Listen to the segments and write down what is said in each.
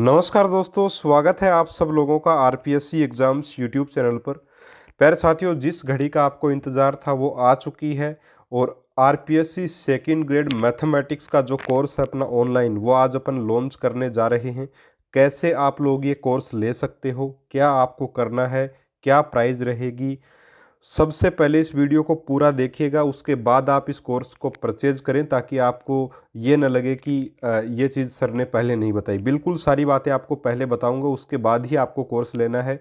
नमस्कार दोस्तों स्वागत है आप सब लोगों का R P S C exams YouTube channel पर पैर साथियों जिस घड़ी का आपको इंतज़ार था वो आ चुकी है और R P S C second grade mathematics का जो कोर्स है अपना ऑनलाइन वो आज अपन लॉन्च करने जा रहे हैं कैसे आप लोग ये कोर्स ले सकते हो क्या आपको करना है क्या प्राइज़ रहेगी सबसे पहले इस वीडियो को पूरा देखिएगा उसके बाद आप इस कोर्स को परचेज करें ताकि आपको ये न लगे कि ये चीज़ सर ने पहले नहीं बताई बिल्कुल सारी बातें आपको पहले बताऊंगा उसके बाद ही आपको कोर्स लेना है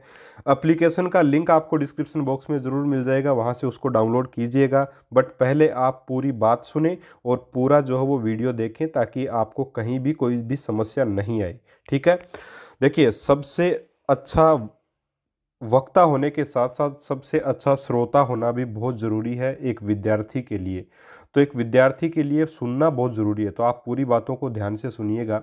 अप्लीकेशन का लिंक आपको डिस्क्रिप्शन बॉक्स में ज़रूर मिल जाएगा वहाँ से उसको डाउनलोड कीजिएगा बट पहले आप पूरी बात सुने और पूरा जो है वो वीडियो देखें ताकि आपको कहीं भी कोई भी समस्या नहीं आए ठीक है देखिए सबसे अच्छा वक्ता होने के साथ साथ सबसे अच्छा श्रोता होना भी बहुत ज़रूरी है एक विद्यार्थी के लिए तो एक विद्यार्थी के लिए सुनना बहुत ज़रूरी है तो आप पूरी बातों को ध्यान से सुनिएगा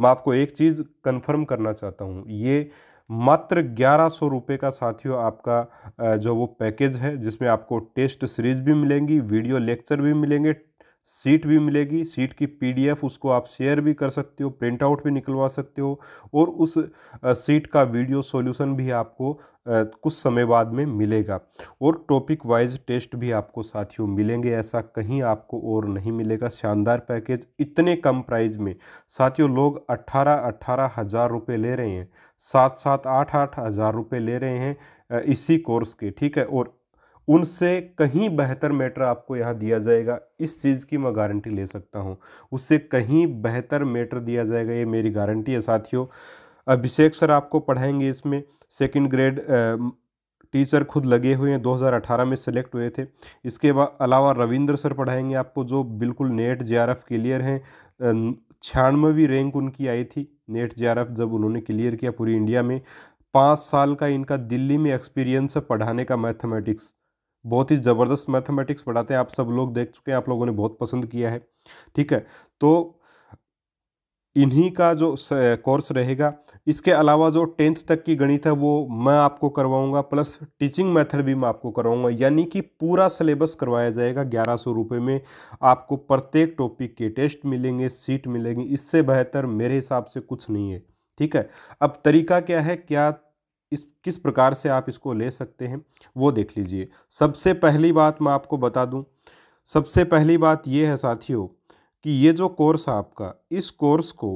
मैं आपको एक चीज़ कंफर्म करना चाहता हूँ ये मात्र ग्यारह सौ रुपये का साथियों आपका जो वो पैकेज है जिसमें आपको टेस्ट सीरीज भी मिलेंगी वीडियो लेक्चर भी मिलेंगे सीट भी मिलेगी सीट की पीडीएफ उसको आप शेयर भी कर सकते हो प्रिंट आउट भी निकलवा सकते हो और उस सीट का वीडियो सॉल्यूशन भी आपको कुछ समय बाद में मिलेगा और टॉपिक वाइज टेस्ट भी आपको साथियों मिलेंगे ऐसा कहीं आपको और नहीं मिलेगा शानदार पैकेज इतने कम प्राइस में साथियों लोग अट्ठारह अट्ठारह हज़ार रुपये ले रहे हैं सात सात आठ आठ हज़ार रुपये ले रहे हैं इसी कोर्स के ठीक है और उनसे कहीं बेहतर मैटर आपको यहाँ दिया जाएगा इस चीज़ की मैं गारंटी ले सकता हूँ उससे कहीं बेहतर मैटर दिया जाएगा ये मेरी गारंटी है साथियों अभिषेक सर आपको पढ़ाएंगे इसमें सेकंड ग्रेड टीचर खुद लगे हुए हैं 2018 में सेलेक्ट हुए थे इसके अलावा रविंद्र सर पढ़ाएंगे आपको जो बिल्कुल नेट जे क्लियर हैं छियानवेवीं रैंक उनकी आई थी नेट जे जब उन्होंने क्लियर किया पूरी इंडिया में पाँच साल का इनका दिल्ली में एक्सपीरियंस है पढ़ाने का मैथमेटिक्स बहुत ही ज़बरदस्त मैथमेटिक्स पढ़ाते हैं आप सब लोग देख चुके हैं आप लोगों ने बहुत पसंद किया है ठीक है तो इन्हीं का जो कोर्स रहेगा इसके अलावा जो टेंथ तक की गणित है वो मैं आपको करवाऊंगा प्लस टीचिंग मेथड भी मैं आपको करवाऊंगा यानी कि पूरा सिलेबस करवाया जाएगा ग्यारह सौ रुपये में आपको प्रत्येक टॉपिक के टेस्ट मिलेंगे सीट मिलेगी इससे बेहतर मेरे हिसाब से कुछ नहीं है ठीक है अब तरीका क्या है क्या इस किस प्रकार से आप इसको ले सकते हैं वो देख लीजिए सबसे पहली बात मैं आपको बता दूं सबसे पहली बात ये है साथियों कि ये जो कोर्स है आपका इस कोर्स को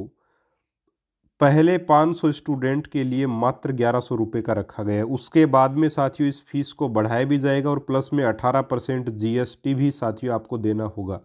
पहले 500 स्टूडेंट के लिए मात्र ग्यारह सौ रुपये का रखा गया है उसके बाद में साथियों इस फीस को बढ़ाया भी जाएगा और प्लस में 18 परसेंट जी भी साथियों आपको देना होगा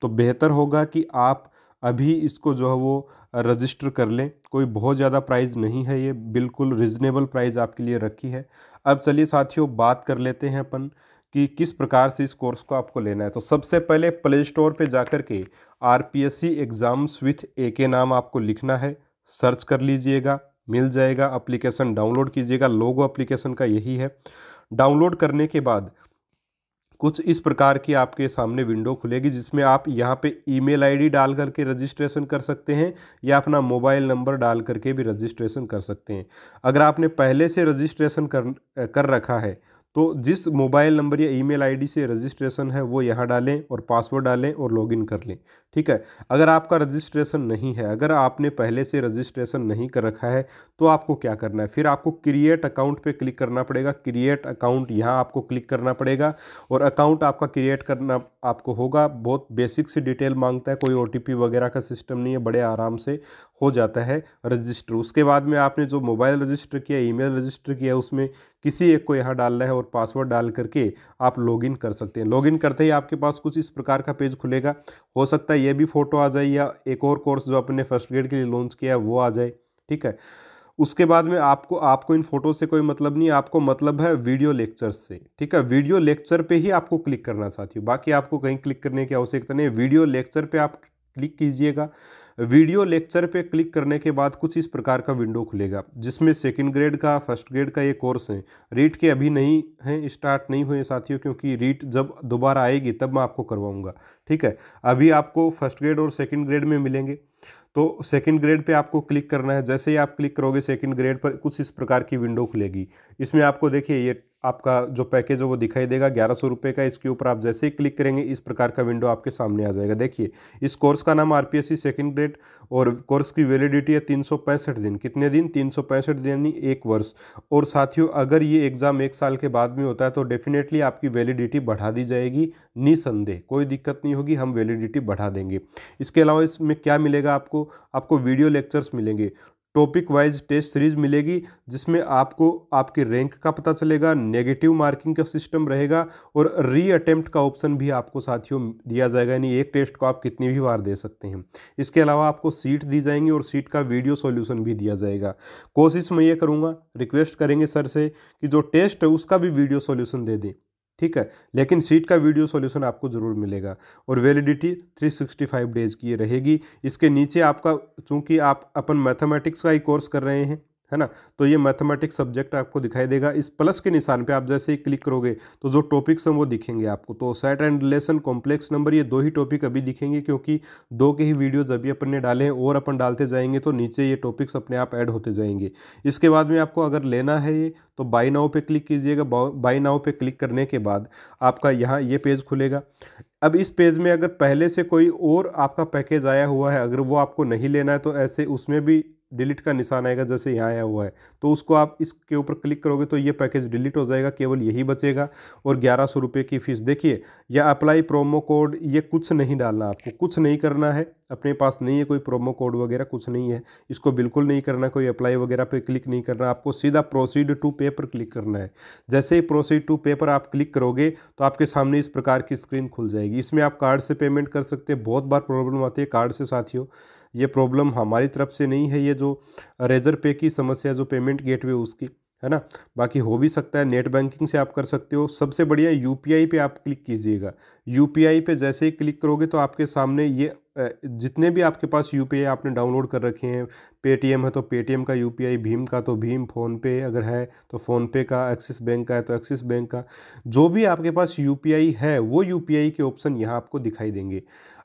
तो बेहतर होगा कि आप अभी इसको जो है वो रजिस्टर कर लें कोई बहुत ज़्यादा प्राइस नहीं है ये बिल्कुल रिजनेबल प्राइस आपके लिए रखी है अब चलिए साथियों बात कर लेते हैं अपन कि किस प्रकार से इस कोर्स को आपको लेना है तो सबसे पहले प्ले स्टोर पर जा कर के R P S C exams with A के नाम आपको लिखना है सर्च कर लीजिएगा मिल जाएगा एप्लीकेशन डाउनलोड कीजिएगा लोगो एप्लीकेशन का यही है डाउनलोड करने के बाद कुछ इस प्रकार की आपके सामने विंडो खुलेगी जिसमें आप यहाँ पे ईमेल आईडी डाल करके रजिस्ट्रेशन कर सकते हैं या अपना मोबाइल नंबर डाल करके भी रजिस्ट्रेशन कर सकते हैं अगर आपने पहले से रजिस्ट्रेशन कर कर रखा है तो जिस मोबाइल नंबर या ईमेल आईडी से रजिस्ट्रेशन है वो यहाँ डालें और पासवर्ड डालें और लॉगिन कर लें ठीक है अगर आपका रजिस्ट्रेशन नहीं है अगर आपने पहले से रजिस्ट्रेशन नहीं कर रखा है तो आपको क्या करना है फिर आपको क्रिएट अकाउंट पे क्लिक करना पड़ेगा क्रिएट अकाउंट यहाँ आपको क्लिक करना पड़ेगा और अकाउंट आपका क्रिएट करना आपको होगा बहुत बेसिक से डिटेल मांगता है कोई ओ वगैरह का सिस्टम नहीं है बड़े आराम से हो जाता है रजिस्टर उसके बाद में आपने जो मोबाइल रजिस्टर किया ईमेल रजिस्टर किया उसमें किसी एक को यहाँ डालना है और पासवर्ड डाल करके आप लॉगिन कर सकते हैं लॉगिन करते ही आपके पास कुछ इस प्रकार का पेज खुलेगा हो सकता है ये भी फ़ोटो आ जाए या एक और कोर्स जो अपन फर्स्ट ग्रेड के लिए लॉन्च किया है वो आ जाए ठीक है उसके बाद में आपको आपको इन फोटो से कोई मतलब नहीं आपको मतलब है वीडियो लेक्चर से ठीक है वीडियो लेक्चर पे ही आपको क्लिक करना साथियों बाकी आपको कहीं क्लिक करने की आवश्यकता नहीं वीडियो लेक्चर पे आप क्लिक कीजिएगा वीडियो लेक्चर पे क्लिक करने के बाद कुछ इस प्रकार का विंडो खुलेगा जिसमें सेकेंड ग्रेड का फर्स्ट ग्रेड का ये कोर्स है रीट के अभी नहीं हैं स्टार्ट नहीं हुए साथियों क्योंकि रीट जब दोबारा आएगी तब मैं आपको करवाऊँगा ठीक है अभी आपको फर्स्ट ग्रेड और सेकेंड ग्रेड में मिलेंगे तो सेकंड ग्रेड पे आपको क्लिक करना है जैसे ही आप क्लिक करोगे सेकंड ग्रेड पर कुछ इस प्रकार की विंडो खुलेगी इसमें आपको देखिए ये आपका जो पैकेज है वो दिखाई देगा ग्यारह सौ रुपये का इसके ऊपर आप जैसे ही क्लिक करेंगे इस प्रकार का विंडो आपके सामने आ जाएगा देखिए इस कोर्स का नाम आर पी सेकेंड ग्रेड और कोर्स की वैलिडिटी है तीन सौ पैंसठ दिन कितने दिन तीन सौ पैंसठ दिन यानी एक वर्ष और साथियों अगर ये एग्ज़ाम एक साल के बाद में होता है तो डेफिनेटली आपकी वैलिडिटी बढ़ा दी जाएगी निसंदेह कोई दिक्कत नहीं होगी हम वैलिडिटी बढ़ा देंगे इसके अलावा इसमें क्या मिलेगा आपको आपको वीडियो लेक्चर्स मिलेंगे टॉपिक वाइज टेस्ट सीरीज मिलेगी जिसमें आपको आपकी रैंक का पता चलेगा नेगेटिव मार्किंग का सिस्टम रहेगा और री अटेम्प्ट का ऑप्शन भी आपको साथियों दिया जाएगा यानी एक टेस्ट को आप कितनी भी बार दे सकते हैं इसके अलावा आपको सीट दी जाएंगी और सीट का वीडियो सॉल्यूशन भी दिया जाएगा कोशिश मैं ये करूँगा रिक्वेस्ट करेंगे सर से कि जो टेस्ट है उसका भी वीडियो सोल्यूशन दे दें ठीक है लेकिन सीट का वीडियो सॉल्यूशन आपको ज़रूर मिलेगा और वैलिडिटी 365 डेज़ की रहेगी इसके नीचे आपका चूंकि आप अपन मैथमेटिक्स का ही कोर्स कर रहे हैं है ना तो ये मैथमेटिक्स सब्जेक्ट आपको दिखाई देगा इस प्लस के निशान पे आप जैसे ही क्लिक करोगे तो जो टॉपिक्स हैं वो दिखेंगे आपको तो set and relation complex number ये दो ही टॉपिक अभी दिखेंगे क्योंकि दो के ही वीडियोज अभी अपन ने डाले हैं और अपन डालते जाएंगे तो नीचे ये टॉपिक्स अपने आप ऐड होते जाएंगे इसके बाद में आपको अगर लेना है ये तो बाई नाव पे क्लिक कीजिएगा बाई नाव पे क्लिक करने के बाद आपका यहाँ ये पेज खुलेगा अब इस पेज में अगर पहले से कोई और आपका पैकेज आया हुआ है अगर वो आपको नहीं लेना है तो ऐसे उसमें भी डिलीट का निशान आएगा जैसे यहाँ आया हुआ है तो उसको आप इसके ऊपर क्लिक करोगे तो ये पैकेज डिलीट हो जाएगा केवल यही बचेगा और ग्यारह सौ रुपये की फ़ीस देखिए या अप्लाई प्रोमो कोड ये कुछ नहीं डालना आपको कुछ नहीं करना है अपने पास नहीं है कोई प्रोमो कोड वगैरह कुछ नहीं है इसको बिल्कुल नहीं करना कोई अप्लाई वगैरह पे क्लिक नहीं करना आपको सीधा प्रोसीड टू पे पर क्लिक करना है जैसे ही प्रोसीड टू पे पर आप क्लिक करोगे तो आपके सामने इस प्रकार की स्क्रीन खुल जाएगी इसमें आप कार्ड से पेमेंट कर सकते हैं बहुत बार प्रॉब्लम आती है कार्ड से साथियों ये प्रॉब्लम हमारी तरफ से नहीं है ये जो रेजर पे की समस्या जो पेमेंट गेटवे उसकी है ना बाकी हो भी सकता है नेट बैंकिंग से आप कर सकते हो सबसे बढ़िया यू पे आप क्लिक कीजिएगा यू पे जैसे ही क्लिक करोगे तो आपके सामने ये जितने भी आपके पास यू आपने डाउनलोड कर रखे हैं पेटीएम है तो पेटीएम का यू भीम का तो भीम फ़ोनपे अगर है तो फ़ोनपे का एक्सिस बैंक का है तो एक्सिस बैंक का जो भी आपके पास यू है वो यू के ऑप्शन यहाँ आपको दिखाई देंगे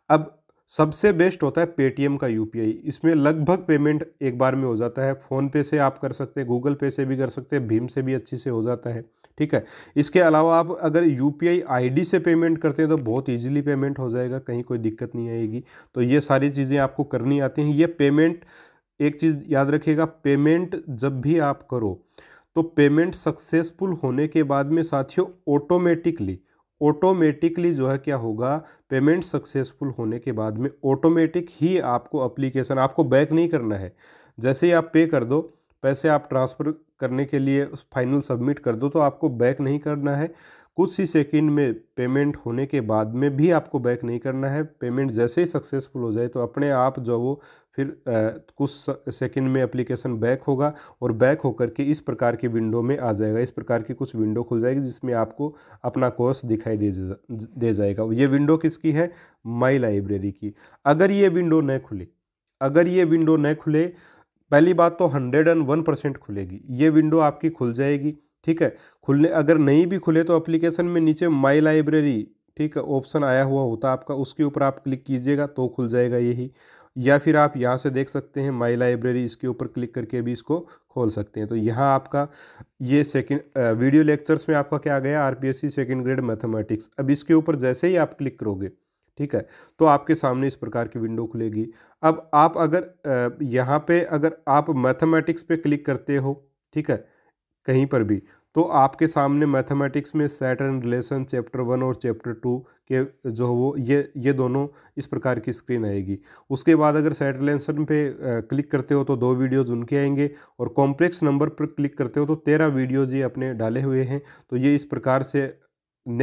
अब सबसे बेस्ट होता है पेटीएम का यू इसमें लगभग पेमेंट एक बार में हो जाता है फ़ोनपे से आप कर सकते हैं गूगल पे से भी कर सकते हैं भीम से भी अच्छी से हो जाता है ठीक है इसके अलावा आप अगर यू पी से पेमेंट करते हैं तो बहुत इजीली पेमेंट हो जाएगा कहीं कोई दिक्कत नहीं आएगी तो ये सारी चीज़ें आपको करनी आती हैं ये पेमेंट एक चीज़ याद रखिएगा पेमेंट जब भी आप करो तो पेमेंट सक्सेसफुल होने के बाद में साथियों ऑटोमेटिकली ऑटोमेटिकली जो है क्या होगा पेमेंट सक्सेसफुल होने के बाद में ऑटोमेटिक ही आपको अप्लीकेशन आपको बैक नहीं करना है जैसे ही आप पे कर दो पैसे आप ट्रांसफ़र करने के लिए उस फाइनल सबमिट कर दो तो आपको बैक नहीं करना है कुछ ही सेकंड में पेमेंट होने के बाद में भी आपको बैक नहीं करना है पेमेंट जैसे ही सक्सेसफुल हो जाए तो अपने आप जो वो फिर आ, कुछ सेकंड में एप्लीकेशन बैक होगा और बैक होकर के इस प्रकार की विंडो में आ जाएगा इस प्रकार की कुछ विंडो खुल जाएगी जिसमें आपको अपना कोर्स दिखाई दे जा, दे जाएगा ये विंडो किसकी है माई लाइब्रेरी की अगर ये विंडो न खुले अगर ये विंडो न खुले पहली बात तो हंड्रेड एंड वन परसेंट खुलेगी ये विंडो आपकी खुल जाएगी ठीक है खुलने अगर नहीं भी खुले तो अप्लीकेशन में नीचे माई लाइब्रेरी ठीक है ऑप्शन आया हुआ होता है आपका उसके ऊपर आप क्लिक कीजिएगा तो खुल जाएगा यही या फिर आप यहाँ से देख सकते हैं माई लाइब्रेरी इसके ऊपर क्लिक करके भी इसको खोल सकते हैं तो यहाँ आपका ये सेकंड वीडियो लेक्चर्स में आपका क्या आ गया आरपीएससी सेकंड ग्रेड मैथमेटिक्स अब इसके ऊपर जैसे ही आप क्लिक करोगे ठीक है तो आपके सामने इस प्रकार की विंडो खुलेगी अब आप अगर यहाँ पे अगर आप मैथमेटिक्स पे क्लिक करते हो ठीक है कहीं पर भी तो आपके सामने मैथमेटिक्स में set and relation chapter one और चैप्टर टू के जो वो ये ये दोनों इस प्रकार की स्क्रीन आएगी उसके बाद अगर सेट रिलेशन पे क्लिक करते हो तो दो वीडियोज़ उनके आएंगे और कॉम्प्लेक्स नंबर पर क्लिक करते हो तो तेरह वीडियोज़ ये अपने डाले हुए हैं तो ये इस प्रकार से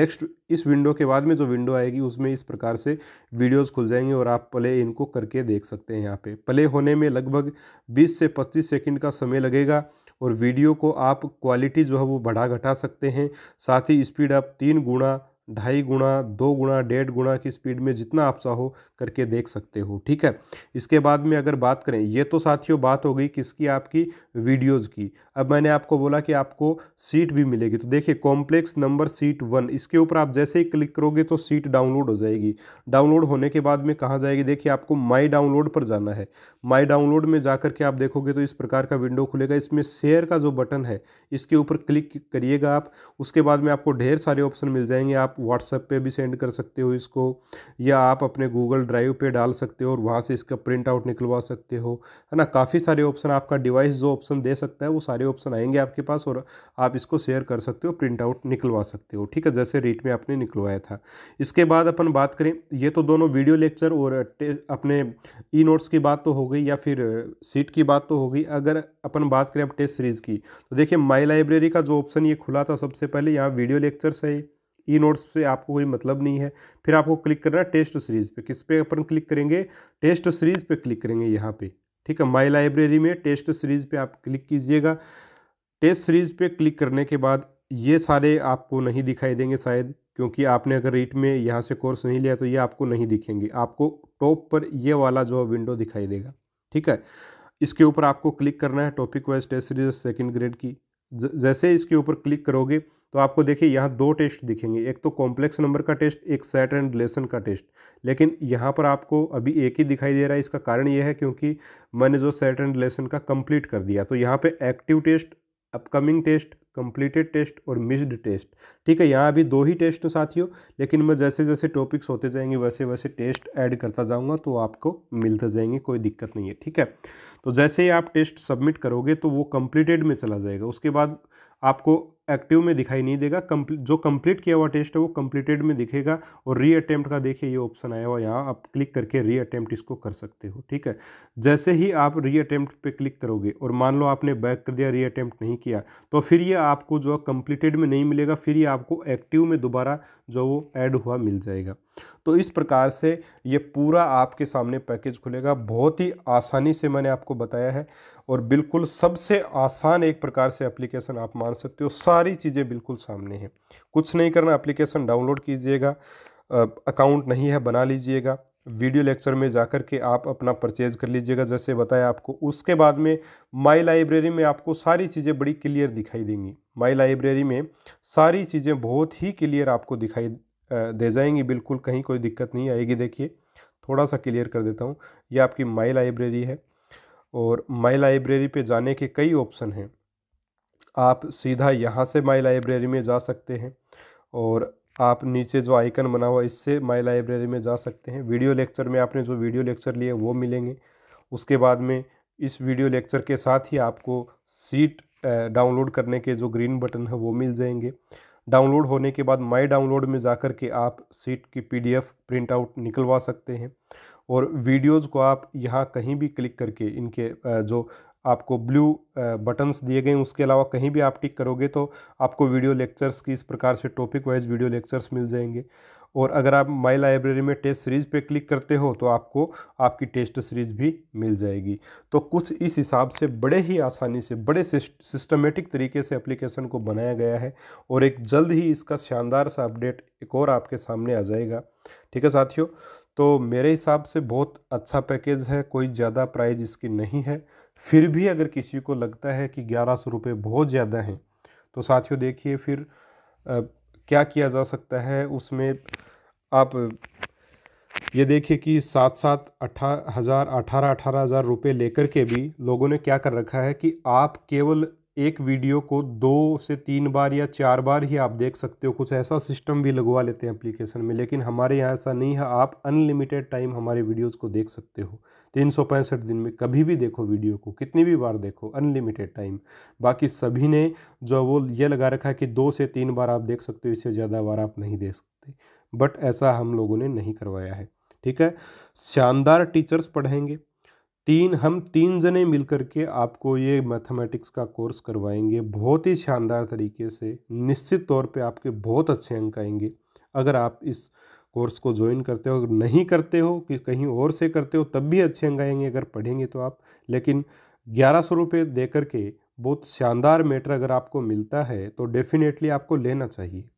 नेक्स्ट इस विंडो के बाद में जो विंडो आएगी उसमें इस प्रकार से वीडियोस खुल जाएंगे और आप प्ले इनको करके देख सकते हैं यहाँ पे प्ले होने में लगभग 20 से 25 सेकंड का समय लगेगा और वीडियो को आप क्वालिटी जो है वो बढ़ा घटा सकते हैं साथ ही स्पीड आप तीन गुणा ढाई गुणा दो गुणा डेढ़ गुणा की स्पीड में जितना आप चाहो करके देख सकते हो ठीक है इसके बाद में अगर बात करें ये तो साथियों बात हो गई किसकी आपकी वीडियोज़ की अब मैंने आपको बोला कि आपको सीट भी मिलेगी तो देखिए कॉम्प्लेक्स नंबर सीट वन इसके ऊपर आप जैसे ही क्लिक करोगे तो सीट डाउनलोड हो जाएगी डाउनलोड होने के बाद में कहाँ जाएगी देखिए आपको माई डाउनलोड पर जाना है माई डाउनलोड में जा के आप देखोगे तो इस प्रकार का विंडो खुलेगा इसमें शेयर का जो बटन है इसके ऊपर क्लिक करिएगा आप उसके बाद में आपको ढेर सारे ऑप्शन मिल जाएंगे आप आप व्हाट्सएप पे भी सेंड कर सकते हो इसको या आप अपने गूगल ड्राइव पे डाल सकते हो और वहाँ से इसका प्रिंट आउट निकलवा सकते हो है ना काफ़ी सारे ऑप्शन आपका डिवाइस जो ऑप्शन दे सकता है वो सारे ऑप्शन आएंगे आपके पास और आप इसको शेयर कर सकते हो प्रिंट आउट निकलवा सकते हो ठीक है जैसे रेट में आपने निकलवाया था इसके बाद अपन बात करें ये तो दोनों वीडियो लेक्चर और अपने ई नोट्स की बात तो हो गई या फिर सीट की बात तो हो गई अगर अपन बात करें अब टेस्ट सीरीज़ की तो देखिए माई लाइब्रेरी का जो ऑप्शन ये खुला था सबसे पहले यहाँ वीडियो लेक्चर्स है ई नोट्स से आपको कोई मतलब नहीं है फिर आपको क्लिक करना है टेस्ट सीरीज़ पे किस पे अपन क्लिक करेंगे टेस्ट सीरीज़ पे क्लिक करेंगे यहाँ पे ठीक है माई लाइब्रेरी में टेस्ट सीरीज़ पे आप क्लिक कीजिएगा टेस्ट सीरीज़ पे क्लिक करने के बाद ये सारे आपको नहीं दिखाई देंगे शायद क्योंकि आपने अगर रीट में यहाँ से कोर्स नहीं लिया तो ये आपको नहीं दिखेंगे आपको टॉप पर ये वाला जो विंडो दिखाई देगा ठीक है इसके ऊपर आपको क्लिक करना है topic wise test series second grade की जैसे इसके ऊपर क्लिक करोगे तो आपको देखिए यहाँ दो टेस्ट दिखेंगे एक तो कॉम्प्लेक्स नंबर का टेस्ट एक सेट एंड रिलेशन का टेस्ट लेकिन यहाँ पर आपको अभी एक ही दिखाई दे रहा है इसका कारण ये है क्योंकि मैंने जो सेट एंड रिलेशन का कंप्लीट कर दिया तो यहाँ पे active test upcoming test completed test और मिस्ड टेस्ट ठीक है यहाँ अभी दो ही टेस्ट हैं तो साथियों लेकिन मैं जैसे जैसे टॉपिक्स होते जाएंगे वैसे वैसे टेस्ट ऐड करता जाऊँगा तो आपको मिलते जाएंगे कोई दिक्कत नहीं है ठीक है तो जैसे ही आप टेस्ट सबमिट करोगे तो वो कंप्लीटेड में चला जाएगा उसके बाद आपको एक्टिव में दिखाई नहीं देगा कम्प्ली जो कंप्लीट किया हुआ टेस्ट है वो कंप्लीटेड में दिखेगा और री अटैम्प्ट का देखिए ये ऑप्शन आया हुआ यहाँ आप क्लिक करके री अटैम्प्ट इसको कर सकते हो ठीक है जैसे ही आप री अटैम्प्ट पे क्लिक करोगे और मान लो आपने बैक कर दिया री अटैम्प्ट नहीं किया तो फिर ये आपको जो है कंप्लीटेड में नहीं मिलेगा फिर ये आपको एक्टिव में दोबारा जो वो ऐड हुआ मिल जाएगा तो इस प्रकार से ये पूरा आपके सामने पैकेज खुलेगा बहुत ही आसानी से मैंने आपको बताया है और बिल्कुल सबसे आसान एक प्रकार से एप्लीकेशन आप मान सकते हो सारी चीज़ें बिल्कुल सामने हैं कुछ नहीं करना एप्लीकेशन डाउनलोड कीजिएगा अकाउंट नहीं है बना लीजिएगा वीडियो लेक्चर में जाकर के आप अपना परचेज़ कर लीजिएगा जैसे बताया आपको उसके बाद में माई लाइब्रेरी में आपको सारी चीज़ें बड़ी क्लियर दिखाई देंगी माई लाइब्रेरी में सारी चीज़ें बहुत ही क्लियर आपको दिखाई दे जाएंगी बिल्कुल कहीं कोई दिक्कत नहीं आएगी देखिए थोड़ा सा क्लियर कर देता हूँ ये आपकी माई लाइब्रेरी है और माई लाइब्रेरी पे जाने के कई ऑप्शन हैं आप सीधा यहाँ से माई लाइब्रेरी में जा सकते हैं और आप नीचे जो आइकन बना हुआ इससे माई लाइब्रेरी में जा सकते हैं वीडियो लेक्चर में आपने जो वीडियो लेक्चर लिए वो मिलेंगे उसके बाद में इस वीडियो लेक्चर के साथ ही आपको सीट डाउनलोड करने के जो ग्रीन बटन है वो मिल जाएंगे डाउनलोड होने के बाद माई डाउनलोड में जा कर के आप सीट की पीडीएफ प्रिंट आउट निकलवा सकते हैं और वीडियोज़ को आप यहाँ कहीं भी क्लिक करके इनके जो आपको ब्लू बटन्स दिए गए उसके अलावा कहीं भी आप टिक करोगे तो आपको वीडियो लेक्चर्स की इस प्रकार से टॉपिक वाइज वीडियो लेक्चर्स मिल जाएंगे और अगर आप माई लाइब्रेरी में टेस्ट सीरीज़ पे क्लिक करते हो तो आपको आपकी टेस्ट सीरीज़ भी मिल जाएगी तो कुछ इस हिसाब से बड़े ही आसानी से बड़े सिस्टमेटिक तरीके से एप्लीकेशन को बनाया गया है और एक जल्द ही इसका शानदार सा अपडेट एक और आपके सामने आ जाएगा ठीक है साथियों तो मेरे हिसाब से बहुत अच्छा पैकेज है कोई ज़्यादा प्राइज इसकी नहीं है फिर भी अगर किसी को लगता है कि ग्यारह सौ रुपये बहुत ज़्यादा हैं तो साथियों देखिए फिर क्या किया जा सकता है उसमें आप ये देखिए कि सात सात अठा हज़ार अठारह अठारह हज़ार रुपये लेकर के भी लोगों ने क्या कर रखा है कि आप केवल एक वीडियो को दो से तीन बार या चार बार ही आप देख सकते हो कुछ ऐसा सिस्टम भी लगवा लेते हैं एप्लीकेशन में लेकिन हमारे यहाँ ऐसा नहीं है आप अनलिमिटेड टाइम हमारे वीडियोज़ को देख सकते हो तीन सौ पैंसठ दिन में कभी भी देखो वीडियो को कितनी भी बार देखो अनलिमिटेड टाइम बाकी सभी ने जो वो ये लगा रखा है कि दो से तीन बार आप देख सकते हो इससे ज़्यादा बार आप नहीं देख सकते बट ऐसा हम लोगों ने नहीं करवाया है ठीक है शानदार टीचर्स पढ़ेंगे तीन हम तीन जने मिल के आपको ये मैथमेटिक्स का कोर्स करवाएंगे बहुत ही शानदार तरीके से निश्चित तौर पे आपके बहुत अच्छे अंक आएंगे अगर आप इस कोर्स को ज्वाइन करते हो अगर नहीं करते हो कि कहीं और से करते हो तब भी अच्छे अंक आएंगे अगर पढ़ेंगे तो आप लेकिन ग्यारह सौ रुपये दे करके बहुत शानदार मैटर अगर आपको मिलता है तो डेफिनेटली आपको लेना चाहिए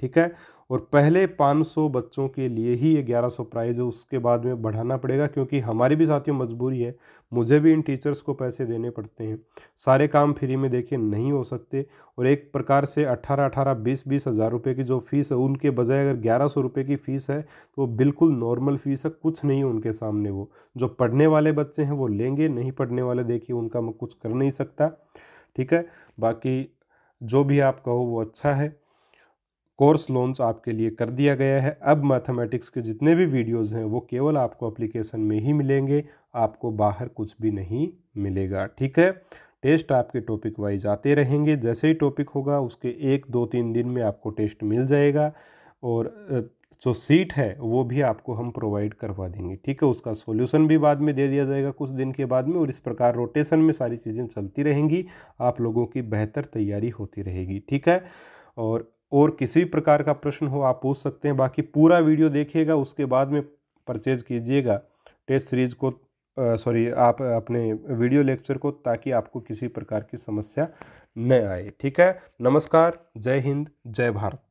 ठीक है और पहले 500 बच्चों के लिए ही ये 1100 प्राइज़ है उसके बाद में बढ़ाना पड़ेगा क्योंकि हमारी भी साथियों मजबूरी है मुझे भी इन टीचर्स को पैसे देने पड़ते हैं सारे काम फ्री में देखिए नहीं हो सकते और एक प्रकार से 18 18 बीस बीस हज़ार रुपये की जो फ़ीस है उनके बजाय अगर ग्यारह सौ रुपये की फ़ीस है तो बिल्कुल नॉर्मल फ़ीस है कुछ नहीं उनके सामने वो जो पढ़ने वाले बच्चे हैं वो लेंगे नहीं पढ़ने वाले देखिए उनका मैं कुछ कर नहीं सकता ठीक है बाकी जो भी आप कहो वो अच्छा है कोर्स लॉन्च आपके लिए कर दिया गया है अब मैथमेटिक्स के जितने भी वीडियोस हैं वो केवल आपको एप्लीकेशन में ही मिलेंगे आपको बाहर कुछ भी नहीं मिलेगा ठीक है टेस्ट आपके टॉपिक वाइज आते रहेंगे जैसे ही टॉपिक होगा उसके एक दो तीन दिन में आपको टेस्ट मिल जाएगा और जो सीट है वो भी आपको हम प्रोवाइड करवा देंगे ठीक है उसका सॉल्यूशन भी बाद में दे दिया जाएगा कुछ दिन के बाद में और इस प्रकार रोटेशन में सारी चीज़ें चलती रहेंगी आप लोगों की बेहतर तैयारी होती रहेगी ठीक है और और किसी भी प्रकार का प्रश्न हो आप पूछ सकते हैं बाकी पूरा वीडियो देखिएगा उसके बाद में परचेज़ कीजिएगा टेस्ट सीरीज़ को सॉरी आप अपने वीडियो लेक्चर को ताकि आपको किसी प्रकार की समस्या न आए ठीक है नमस्कार जय हिंद जय भारत